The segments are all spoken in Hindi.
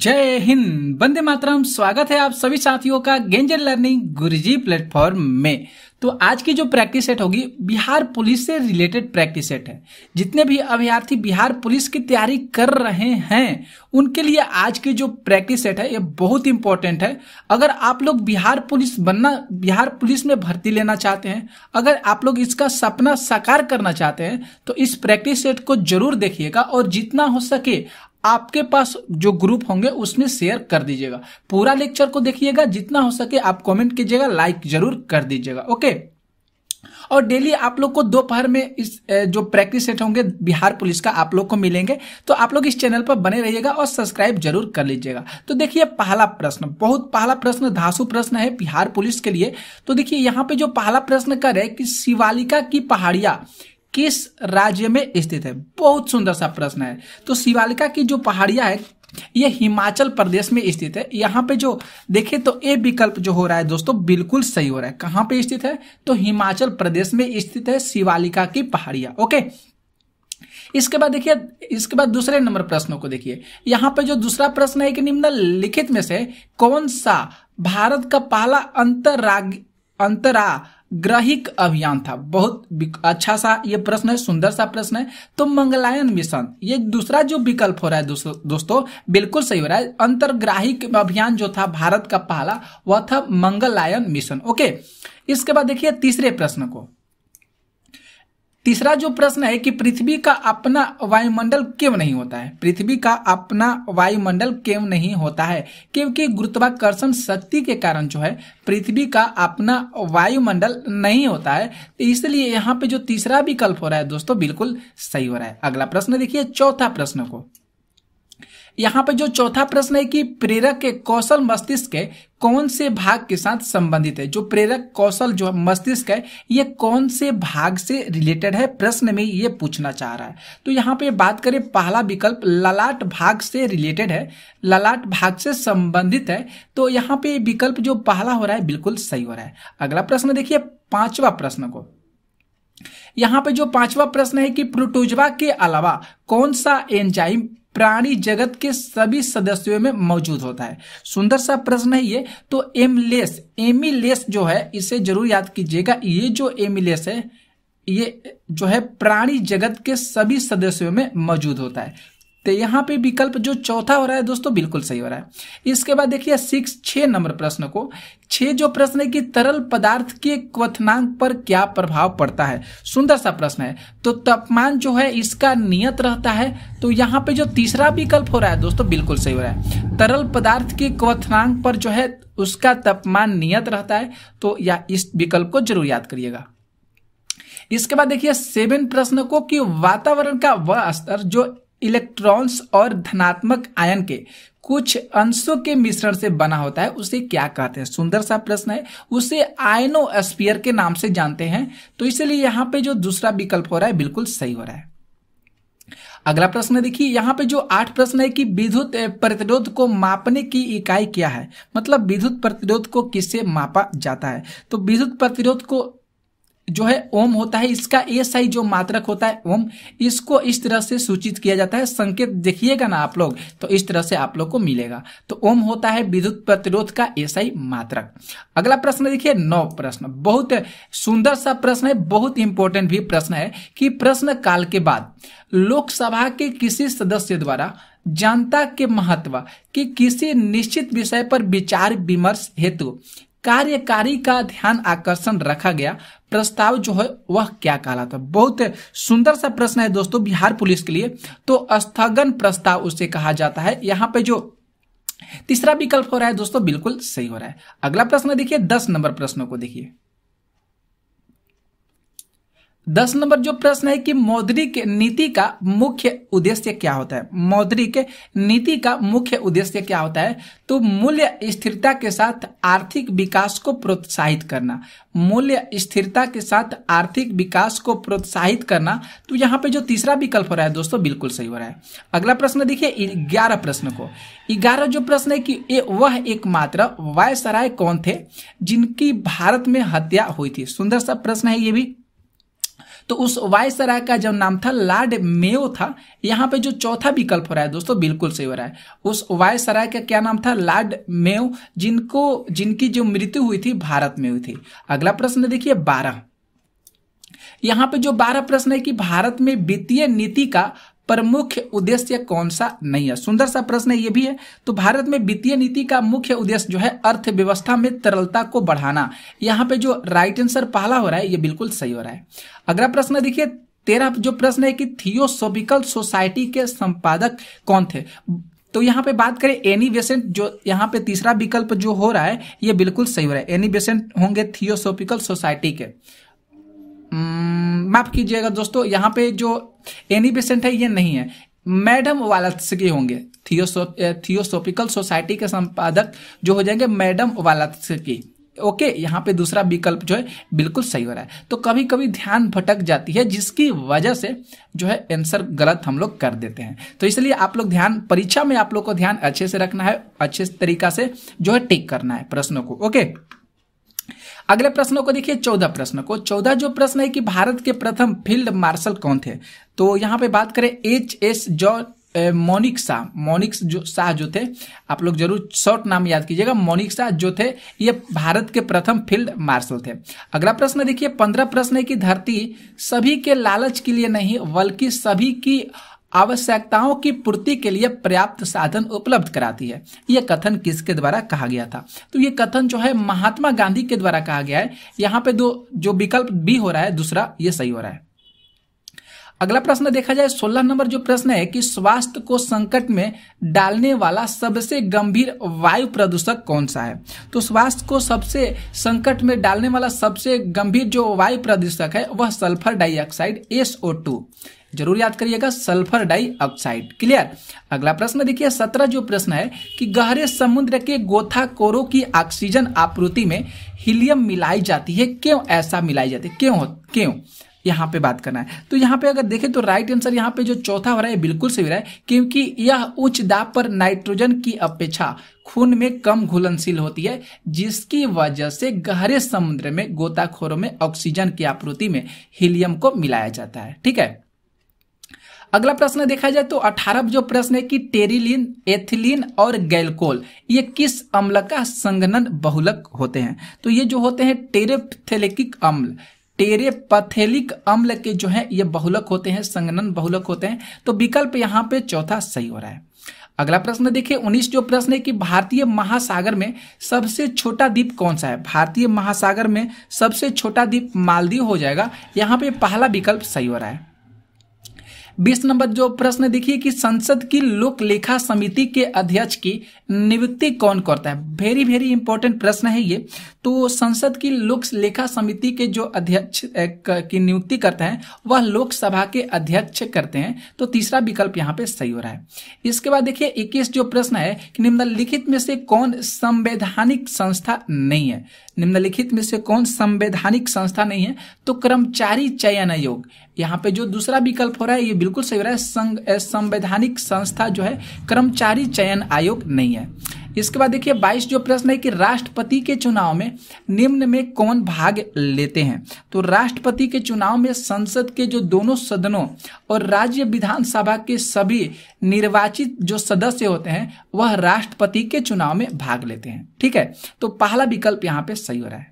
जय हिंद बंदे मातरम स्वागत है आप सभी साथियों का गेंजर लर्निंग गुरुजी प्लेटफॉर्म में तो आज की जो प्रैक्टिस सेट होगी बिहार पुलिस से रिलेटेड प्रैक्टिस सेट है जितने भी अभ्यार्थी बिहार पुलिस की तैयारी कर रहे हैं उनके लिए आज की जो प्रैक्टिस सेट है ये बहुत इंपॉर्टेंट है अगर आप लोग बिहार पुलिस बनना बिहार पुलिस में भर्ती लेना चाहते हैं अगर आप लोग इसका सपना साकार करना चाहते हैं तो इस प्रैक्टिस सेट को जरूर देखिएगा और जितना हो सके आपके पास जो ग्रुप होंगे उसमें शेयर कर दीजिएगा पूरा लेक्चर को देखिएगा जितना हो सके आप कमेंट कीजिएगा लाइक जरूर कर दीजिएगा ओके और डेली आप लोग को दोपहर में इस जो प्रैक्टिस सेट होंगे बिहार पुलिस का आप लोग को मिलेंगे तो आप लोग इस चैनल पर बने रहिएगा और सब्सक्राइब जरूर कर लीजिएगा तो देखिए पहला प्रश्न बहुत पहला प्रश्न धासु प्रश्न है बिहार पुलिस के लिए तो देखिए यहाँ पे जो पहला प्रश्न कर रहे कि शिवालिका की पहाड़िया किस राज्य में स्थित है बहुत सुंदर सा प्रश्न है तो शिवालिका की जो पहाड़िया है ये हिमाचल प्रदेश में स्थित है यहाँ पे जो देखे तो ए विकल्प जो हो रहा है दोस्तों बिल्कुल सही हो रहा है कहाँ पे स्थित है तो हिमाचल प्रदेश में स्थित है शिवालिका की पहाड़िया ओके इसके बाद देखिए इसके बाद दूसरे नंबर प्रश्नों को देखिए यहां पे जो दूसरा प्रश्न है कि निम्नलिखित में से कौन सा भारत का पहला अंतरराग अंतरा ग्रहिक अभियान था बहुत अच्छा सा ये प्रश्न है सुंदर सा प्रश्न है तो मंगलायन मिशन ये दूसरा जो विकल्प हो रहा है दोस्तों बिल्कुल सही हो रहा है अंतर्ग्राहिक अभियान जो था भारत का पहला वह था मंगलायन मिशन ओके इसके बाद देखिए तीसरे प्रश्न को तीसरा जो प्रश्न है कि पृथ्वी का अपना वायुमंडल क्यों नहीं होता है पृथ्वी का अपना वायुमंडल क्यों नहीं होता है क्योंकि गुरुत्वाकर्षण शक्ति के कारण जो है पृथ्वी का अपना वायुमंडल नहीं होता है तो इसलिए यहाँ पे जो तीसरा विकल्प हो रहा है दोस्तों बिल्कुल सही हो रहा है अगला प्रश्न देखिए चौथा प्रश्न को यहाँ पे जो चौथा प्रश्न है कि प्रेरक के कौशल मस्तिष्क के कौन से भाग के साथ संबंधित है जो प्रेरक कौशल जो मस्तिष्क है ये कौन से भाग से रिलेटेड है प्रश्न में ये पूछना चाह रहा है तो यहाँ पे बात करें पहला विकल्प ललाट भाग से रिलेटेड है ललाट भाग से संबंधित है तो यहाँ पे विकल्प जो पहला हो रहा है बिल्कुल सही हो रहा है अगला प्रश्न देखिए पांचवा प्रश्न को यहाँ पे जो पांचवा प्रश्न है कि प्रोटोजवा के अलावा कौन सा एंजाइम प्राणी जगत के सभी सदस्यों में मौजूद होता है सुंदर सा प्रश्न है ये तो एमलेस एमिलेस जो है इसे जरूर याद कीजिएगा ये जो एमिलेस है ये जो है प्राणी जगत के सभी सदस्यों में मौजूद होता है तो यहाँ पे विकल्प जो चौथा हो रहा है दोस्तों बिल्कुल सही हो रहा है इसके बाद देखिए सिक्स छह नंबर प्रश्न को छह जो प्रश्न है कि तरल पदार्थ के क्वथनांक पर क्या प्रभाव पड़ता है सुंदर सा प्रश्न है तो तापमान जो है इसका नियत रहता है तो यहाँ पे जो तीसरा विकल्प हो रहा है दोस्तों बिल्कुल सही हो रहा है तरल पदार्थ के क्वथनांक पर जो है उसका तापमान नियत रहता है तो या इस विकल्प को जरूर याद करिएगा इसके बाद देखिए सेवन प्रश्न को कि वातावरण का वह स्तर जो इलेक्ट्रॉन्स और धनात्मक आयन के कुछ अंशों के मिश्रण से बना होता है उसे क्या कहते हैं सुंदर सा प्रश्न है उसे एस्पियर के नाम से जानते हैं तो इसलिए यहां पे जो दूसरा विकल्प हो रहा है बिल्कुल सही हो रहा है अगला प्रश्न देखिए यहां पे जो आठ प्रश्न है कि विद्युत प्रतिरोध को मापने की इकाई क्या है मतलब विद्युत प्रतिरोध को किससे मापा जाता है तो विद्युत प्रतिरोध को जो है ओम होता है इसका एसआई जो मात्रक होता है ओम इसको इस तरह से सूचित किया जाता है संकेत देखिएगा ना आप लोग तो इस तरह से आप लोग को मिलेगा तो ओम होता है विद्युत प्रतिरोध का एसआई मात्रक अगला प्रश्न देखिए नौ प्रश्न बहुत सुंदर सा प्रश्न है बहुत इंपॉर्टेंट भी प्रश्न है कि प्रश्न काल के बाद लोकसभा के किसी सदस्य द्वारा जनता के महत्व कि किसी निश्चित विषय पर विचार विमर्श हेतु कार्यकारी का ध्यान आकर्षण रखा गया प्रस्ताव जो है वह क्या कहलाता है बहुत सुंदर सा प्रश्न है दोस्तों बिहार पुलिस के लिए तो स्थगन प्रस्ताव उसे कहा जाता है यहाँ पे जो तीसरा विकल्प हो रहा है दोस्तों बिल्कुल सही हो रहा है अगला प्रश्न देखिए दस नंबर प्रश्नों को देखिए दस नंबर जो प्रश्न है कि मौद्रिक नीति का मुख्य उद्देश्य क्या होता है मौद्रिक नीति का मुख्य उद्देश्य क्या होता है तो मूल्य स्थिरता के साथ आर्थिक विकास को प्रोत्साहित करना मूल्य स्थिरता के साथ आर्थिक विकास को प्रोत्साहित करना तो यहाँ पे जो तीसरा विकल्प हो रहा है दोस्तों बिल्कुल सही हो रहा है अगला प्रश्न देखिए ग्यारह प्रश्न को ग्यारह जो प्रश्न है कि वह एकमात्र वायसराय कौन थे जिनकी भारत में हत्या हुई थी सुंदर सा प्रश्न है ये भी तो उस वायसराय का जो नाम था लार्ड मेयो था यहाँ पे जो चौथा विकल्प हो रहा है दोस्तों बिल्कुल सही हो रहा है उस वायसराय का क्या नाम था लार्ड मेयो जिनको जिनकी जो मृत्यु हुई थी भारत में हुई थी अगला प्रश्न देखिए बारह यहाँ पे जो बारह प्रश्न है कि भारत में वित्तीय नीति का पर मुख्य उद्देश्य कौन सा नहीं है सुंदर सा प्रश्न ये भी है तो भारत में वित्तीय नीति का मुख्य उद्देश्य जो है अर्थव्यवस्था में तरलता को बढ़ाना यहाँ पे जो राइट आंसर पहला हो रहा है ये बिल्कुल सही हो रहा है अगला प्रश्न देखिए तेरा जो प्रश्न है कि थियोसोफिकल सोसाइटी के संपादक कौन थे तो यहाँ पे बात करें एनी बेसेंट जो यहाँ पे तीसरा विकल्प जो हो रहा है ये बिल्कुल सही हो रहा है एनी बेसेंट होंगे थियोसोफिकल सोसाइटी के हम्म, माफ कीजिएगा दोस्तों यहाँ पे जो एनी पेशेंट है ये नहीं है मैडम के होंगे थियोसोफिकल सोसाइटी के संपादक जो हो जाएंगे मैडम वालात्सकी ओके यहाँ पे दूसरा विकल्प जो है बिल्कुल सही हो रहा है तो कभी कभी ध्यान भटक जाती है जिसकी वजह से जो है आंसर गलत हम लोग कर देते हैं तो इसलिए आप लोग ध्यान परीक्षा में आप लोग को ध्यान अच्छे से रखना है अच्छे तरीका से जो है टिक करना है प्रश्नों को ओके अगले प्रश्न को देखिए चौदह प्रश्न को चौदह जो प्रश्न है कि भारत के प्रथम फील्ड मार्शल कौन थे तो यहाँ पे बात करें एच एस जॉ मोनिक शाह मोनिक जो शाह जो थे आप लोग जरूर शॉर्ट नाम याद कीजिएगा मोनिक शाह जो थे ये भारत के प्रथम फील्ड मार्शल थे अगला प्रश्न देखिए पंद्रह प्रश्न है कि धरती सभी के लालच के लिए नहीं बल्कि सभी की आवश्यकताओं की पूर्ति के लिए पर्याप्त साधन उपलब्ध कराती है यह कथन किसके द्वारा कहा गया था तो ये कथन जो है महात्मा गांधी के द्वारा कहा गया है यहाँ पे दो जो विकल्प भी हो रहा है दूसरा ये सही हो रहा है अगला प्रश्न देखा जाए सोलह नंबर जो प्रश्न है कि स्वास्थ्य को संकट में डालने वाला सबसे गंभीर वायु प्रदूषक कौन सा है तो स्वास्थ्य को सबसे संकट में डालने वाला सबसे गंभीर जो वायु प्रदूषक है वह सल्फर डाइऑक्साइड एसओ टू जरूर याद करिएगा सल्फर डाइऑक्साइड क्लियर अगला प्रश्न देखिए सत्रह जो प्रश्न है कि गहरे समुद्र के गोथाकोरों की ऑक्सीजन आपूर्ति में हीलियम मिलाई जाती है क्यों ऐसा मिलाई जाती है क्यों क्यों यहाँ पे बात करना है तो यहाँ पे अगर देखें तो राइट आंसर यहाँ पे जो चौथा हो रहा है बिल्कुल सही रहा है क्योंकि यह उच्च दाब पर नाइट्रोजन की अपेक्षा खून में कम घुलनशील होती है जिसकी वजह से गहरे समुद्र में गोताखोरों में ऑक्सीजन की आपूर्ति में हीलियम को मिलाया जाता है ठीक है अगला प्रश्न देखा जाए तो अठारह जो प्रश्न है कि टेरिलिन एथिलीन और गैलकोल ये किस अम्ल का संगनन बहुलक होते हैं तो ये जो होते हैं टेरेपथेलिक अम्ल टेरेपथेलिक अम्ल के जो है ये बहुलक होते हैं संगनन बहुलक होते हैं तो विकल्प यहाँ पे चौथा सही हो रहा है अगला प्रश्न देखिए उन्नीस जो प्रश्न है कि भारतीय महासागर में सबसे छोटा द्वीप कौन सा है भारतीय महासागर में सबसे छोटा द्वीप मालदीव हो जाएगा यहाँ पे पहला विकल्प सही हो रहा है बीस नंबर जो प्रश्न देखिए कि संसद की लोक लेखा समिति के अध्यक्ष की नियुक्ति कौन करता है वेरी वेरी इंपॉर्टेंट प्रश्न है ये तो संसद की लोक लेखा समिति के जो अध्यक्ष की नियुक्ति करते हैं वह लोकसभा के अध्यक्ष करते हैं तो तीसरा विकल्प यहाँ पे सही हो रहा है इसके बाद देखिए इक्कीस जो प्रश्न है कि निम्नलिखित में से कौन संवैधानिक संस्था नहीं है निम्नलिखित में से कौन संवैधानिक संस्था नहीं है तो कर्मचारी चयन आयोग यहाँ पे जो दूसरा विकल्प हो रहा है ये बिल्कुल सही हो रहा है संघ संवैधानिक संस्था जो है कर्मचारी चयन आयोग नहीं है इसके बाद देखिए 22 जो प्रश्न है कि राष्ट्रपति के चुनाव में निम्न में कौन भाग लेते हैं तो राष्ट्रपति के चुनाव में संसद के जो दोनों सदनों और राज्य विधानसभा के सभी निर्वाचित जो सदस्य होते हैं वह राष्ट्रपति के चुनाव में भाग लेते हैं ठीक है तो पहला विकल्प यहाँ पे सही हो रहा है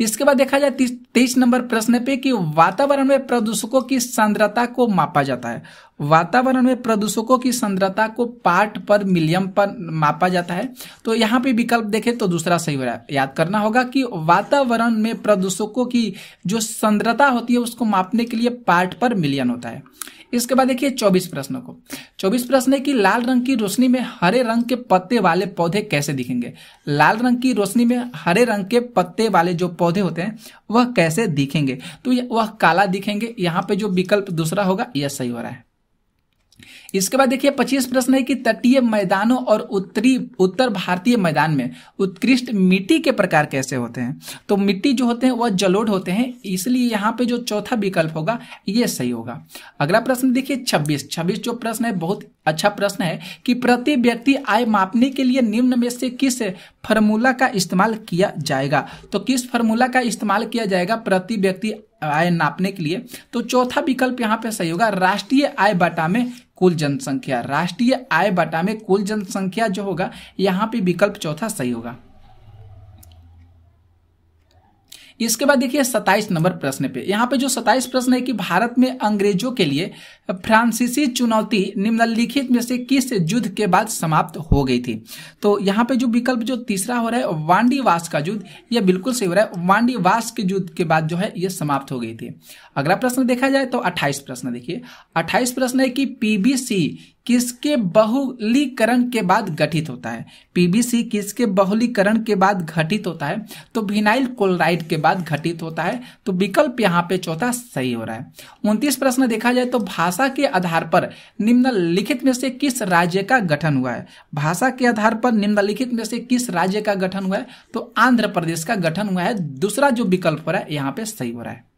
इसके बाद देखा जाए तेईस नंबर प्रश्न पे कि वातावरण में प्रदूषकों की सांद्रता को मापा जाता है वातावरण में प्रदूषकों की सांद्रता को पार्ट पर मिलियम पर मापा जाता है तो यहाँ पे विकल्प देखें तो दूसरा सही हो रहा है याद करना होगा कि वातावरण में प्रदूषकों की जो सांद्रता होती है उसको मापने के लिए पार्ट पर मिलियन होता है इसके बाद देखिए चौबीस प्रश्नों को चौबीस प्रश्न है कि लाल रंग की रोशनी में हरे रंग के पत्ते वाले पौधे कैसे दिखेंगे लाल रंग की रोशनी में हरे रंग के पत्ते वाले जो पौधे होते हैं वह कैसे दिखेंगे तो वह काला दिखेंगे यहाँ पे जो विकल्प दूसरा होगा यह सही हो रहा है इसके बाद देखिए 25 प्रश्न है कि तटीय मैदानों और उत्तरी उत्तर भारतीय मैदान में उत्कृष्ट मिट्टी के प्रकार कैसे होते हैं तो मिट्टी जो होते हैं वह जलोढ़ होते हैं इसलिए यहाँ पे जो चौथा विकल्प होगा ये सही होगा अगला प्रश्न देखिए 26 26 जो प्रश्न है बहुत अच्छा प्रश्न है कि प्रति व्यक्ति आय मापने के लिए निम्न में से किस फॉर्मूला का इस्तेमाल किया जाएगा तो किस फॉर्मूला का इस्तेमाल किया जाएगा प्रति व्यक्ति आय नापने के लिए तो चौथा विकल्प यहाँ पे सही होगा राष्ट्रीय आय बाटा में कुल जनसंख्या राष्ट्रीय आय बटा में कुल जनसंख्या जो होगा यहाँ पे विकल्प चौथा सही होगा इसके बाद देखिए सताइस नंबर प्रश्न पे यहाँ पे जो सताइस प्रश्न है कि भारत में अंग्रेजों के लिए फ्रांसीसी चुनौती निम्नलिखित में से किस युद्ध के बाद समाप्त हो गई थी तो यहाँ पे जो विकल्प जो तीसरा हो रहा है वांडीवास का युद्ध यह बिल्कुल सही हो रहा है वांडीवास के युद्ध के बाद जो है यह समाप्त हो गई थी अगला प्रश्न देखा जाए तो अट्ठाईस प्रश्न देखिए अट्ठाईस प्रश्न है कि पीबीसी किसके बहुलीकरण के बाद गठित होता है पीबीसी किसके बहुलीकरण के बाद घटित होता है तो भिनाइल क्लोराइड के बाद घटित होता है तो विकल्प यहाँ पे चौथा सही हो रहा है उनतीस प्रश्न देखा जाए तो भाषा के आधार पर निम्नलिखित में से किस राज्य का गठन हुआ है भाषा के आधार पर निम्नलिखित में से किस राज्य का गठन हुआ है तो आंध्र प्रदेश का गठन हुआ है दूसरा जो विकल्प हो रहा है यहाँ पे सही हो रहा है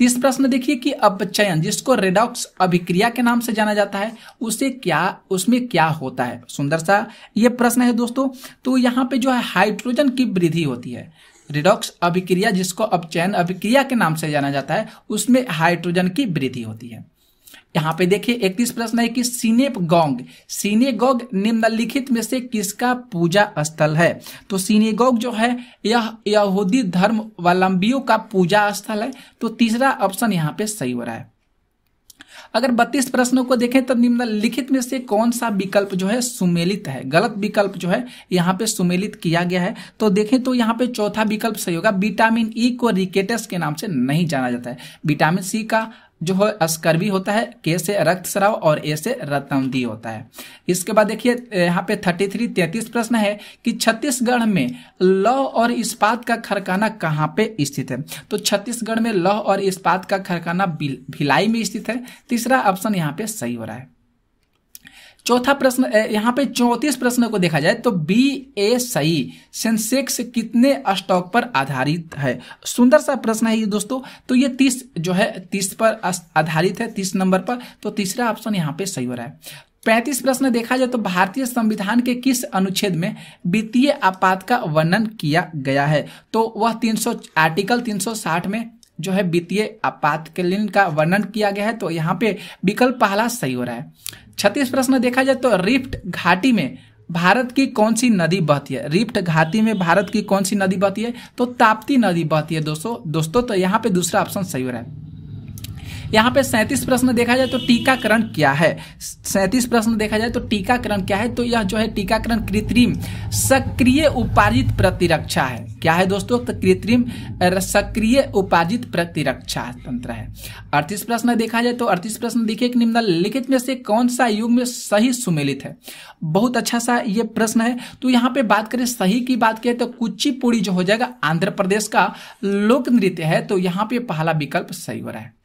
तीस प्रश्न देखिए कि अपचयन जिसको रेडॉक्स अभिक्रिया के नाम से जाना जाता है उसे क्या उसमें क्या होता है सुंदर सा ये प्रश्न है दोस्तों तो यहाँ पे जो है हाइड्रोजन की वृद्धि होती है रिडॉक्स अभिक्रिया जिसको अपचयन अभिक्रिया के नाम से जाना जाता है उसमें हाइड्रोजन की वृद्धि होती है यहाँ पे देखिए इकतीस प्रश्न है कि सीनेगोंग सीनेगोग निम्नलिखित में से किसका पूजा स्थल है तो सीनेगोग जो है यह यहूदी धर्मवलंबियों का पूजा स्थल है तो तीसरा ऑप्शन यहाँ पे सही हो रहा है अगर 32 प्रश्नों को देखें तो निम्नलिखित में से कौन सा विकल्प जो है सुमेलित है गलत विकल्प जो है यहाँ पे सुमेलित किया गया है तो देखें तो यहाँ पे चौथा विकल्प सही होगा विटामिन ई e को रिकेटस के नाम से नहीं जाना जाता है विटामिन सी का जो हो अस्कर्वी होता है के से रक्त स्राव और ए से रतनदी होता है इसके बाद देखिए यहाँ पे थर्टी थ्री तैतीस प्रश्न है कि छत्तीसगढ़ में लौह और इस्पात का खरखाना कहाँ पे स्थित है तो छत्तीसगढ़ में लौह और इस्पात का खरखाना भिलाई में स्थित है तीसरा ऑप्शन यहाँ पे सही हो रहा है चौथा प्रश्न यहाँ पे चौतीस प्रश्न को देखा जाए तो बी ए सही सेंसेक्स कितने स्टॉक पर आधारित है सुंदर सा प्रश्न है ये दोस्तों तो ये तीस जो है तीस पर आधारित है तीस नंबर पर तो तीसरा ऑप्शन यहाँ पे सही हो रहा है पैंतीस प्रश्न देखा जाए तो भारतीय संविधान के किस अनुच्छेद में वित्तीय आपात का वर्णन किया गया है तो वह 300 आर्टिकल 360 में जो है वित्तीय आपातकालीन का वर्णन किया गया है तो यहाँ पे विकल्प पहला सही हो रहा है छत्तीस प्रश्न देखा जाए तो रिफ्ट घाटी में भारत की कौन सी नदी बहती है रिफ्ट घाटी में भारत की कौन सी नदी बहती है तो ताप्ती नदी बहती है दोस्तों दोस्तों तो यहाँ पे दूसरा ऑप्शन सही हो रहा है यहाँ पे सैंतीस प्रश्न देखा जाए तो टीकाकरण क्या है सैंतीस प्रश्न देखा जाए तो टीकाकरण क्या है तो यह जो है टीकाकरण कृत्रिम सक्रिय उपार्जित प्रतिरक्षा है क्या है दोस्तों तो कृत्रिम सक्रिय उपार्जित प्रतिरक्षा तंत्र है अड़तीस प्रश्न देखा जाए तो अड़तीस प्रश्न देखिए कि निम्नलिखित में से कौन सा युग में सही सुमेलित है बहुत अच्छा सा ये प्रश्न है तो यहाँ पे बात करें सही की बात करें तो कुचिपुड़ी जो हो जाएगा आंध्र प्रदेश का लोक नृत्य है तो यहाँ पे पहला विकल्प सही हो रहा है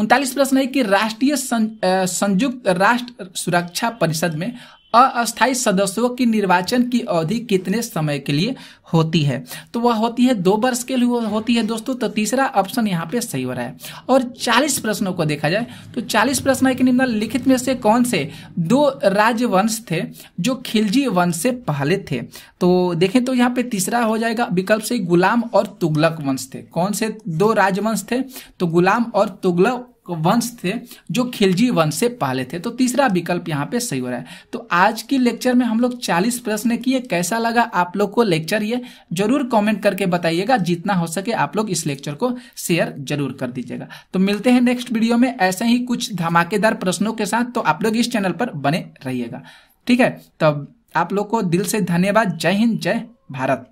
उनतालीस प्रश्न है कि राष्ट्रीय संयुक्त राष्ट्र सुरक्षा परिषद में अस्थायी सदस्यों की निर्वाचन की अवधि कितने समय के लिए होती है तो वह होती है दो वर्ष के लिए होती है दोस्तों तो तीसरा ऑप्शन यहाँ पे सही हो रहा है और 40 प्रश्नों को देखा जाए तो 40 प्रश्न एक निम्नलिखित निम्न लिखित में से कौन से दो राजवंश थे जो खिलजी वंश से पहले थे तो देखें तो यहाँ पे तीसरा हो जाएगा विकल्प से गुलाम और तुगलक वंश थे कौन से दो राजवंश थे तो गुलाम और तुगलक वंश थे जो खिलजी वंश से पहले थे तो तीसरा विकल्प यहाँ पे सही हो रहा है तो आज की लेक्चर में हम लोग 40 प्रश्न किए कैसा लगा आप लोग को लेक्चर ये जरूर कमेंट करके बताइएगा जितना हो सके आप लोग इस लेक्चर को शेयर जरूर कर दीजिएगा तो मिलते हैं नेक्स्ट वीडियो में ऐसे ही कुछ धमाकेदार प्रश्नों के साथ तो आप लोग इस चैनल पर बने रहिएगा ठीक है तब तो आप लोग को दिल से धन्यवाद जय हिंद जय भारत